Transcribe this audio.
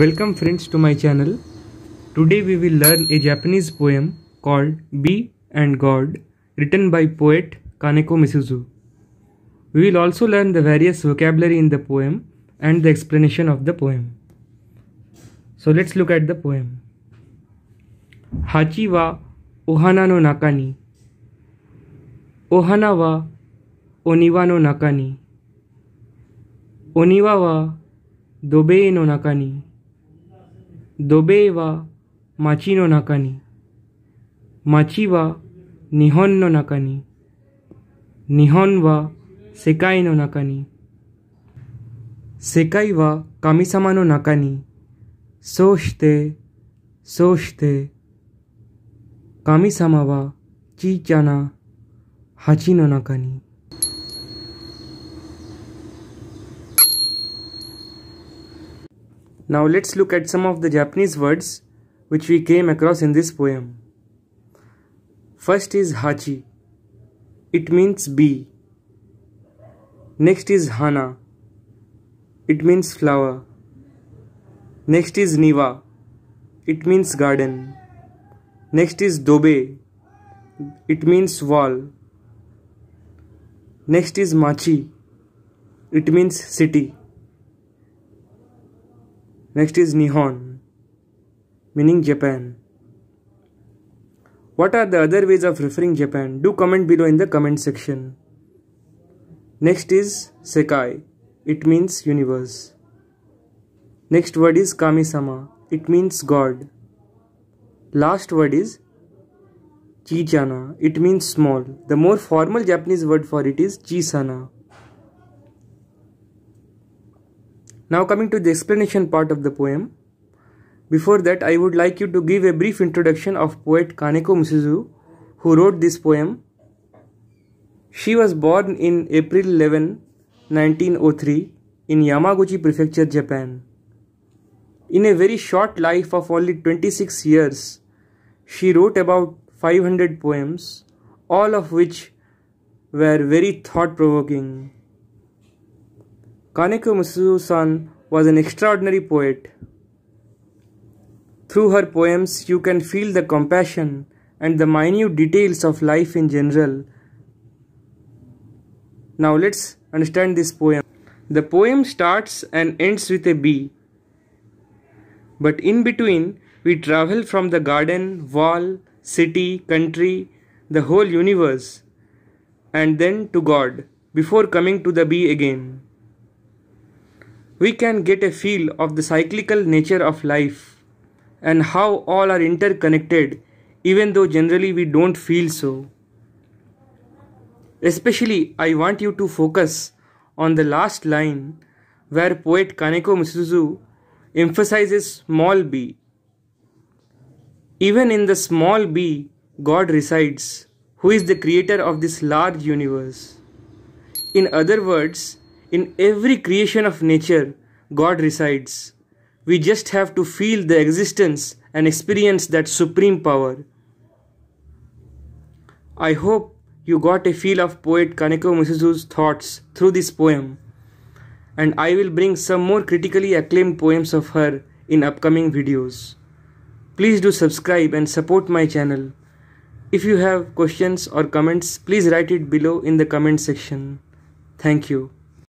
Welcome friends to my channel. Today we will learn a Japanese poem called Bee and God written by poet Kaneko Misuzu. We will also learn the various vocabulary in the poem and the explanation of the poem. So let's look at the poem. Hachi wa ohana no naka ni. Ohana wa oniwa no naka ni. Oniwa wa dobe no naka ni. 土ベは街の中に。街は日本の中に。日本は世界の中に。世界は神様の中に。そうして、そうして、神様は小さな鉢の中に。Now let's look at some of the Japanese words which we came across in this poem. First is Hachi. It means bee. Next is Hana. It means flower. Next is Niva. It means garden. Next is Dobe. It means wall. Next is Machi. It means city. Next is Nihon, meaning Japan. What are the other ways of referring Japan? Do comment below in the comment section. Next is Sekai. It means universe. Next word is Kamisama. It means God. Last word is Chichana. It means small. The more formal Japanese word for it is Chisana. Now coming to the explanation part of the poem. Before that, I would like you to give a brief introduction of poet Kaneko Musizu, who wrote this poem. She was born in April 11, 1903 in Yamaguchi Prefecture, Japan. In a very short life of only 26 years, she wrote about 500 poems, all of which were very thought provoking. Kaneko Musuo-san was an extraordinary poet. Through her poems, you can feel the compassion and the minute details of life in general. Now let's understand this poem. The poem starts and ends with a bee. But in between, we travel from the garden, wall, city, country, the whole universe, and then to God, before coming to the bee again we can get a feel of the cyclical nature of life and how all are interconnected, even though generally we don't feel so. Especially, I want you to focus on the last line where poet Kaneko Misuzu emphasizes small b. Even in the small b, God resides, who is the creator of this large universe. In other words, in every creation of nature, God resides. We just have to feel the existence and experience that supreme power. I hope you got a feel of poet Kaneko Musuzu's thoughts through this poem, and I will bring some more critically acclaimed poems of her in upcoming videos. Please do subscribe and support my channel. If you have questions or comments, please write it below in the comment section. Thank you.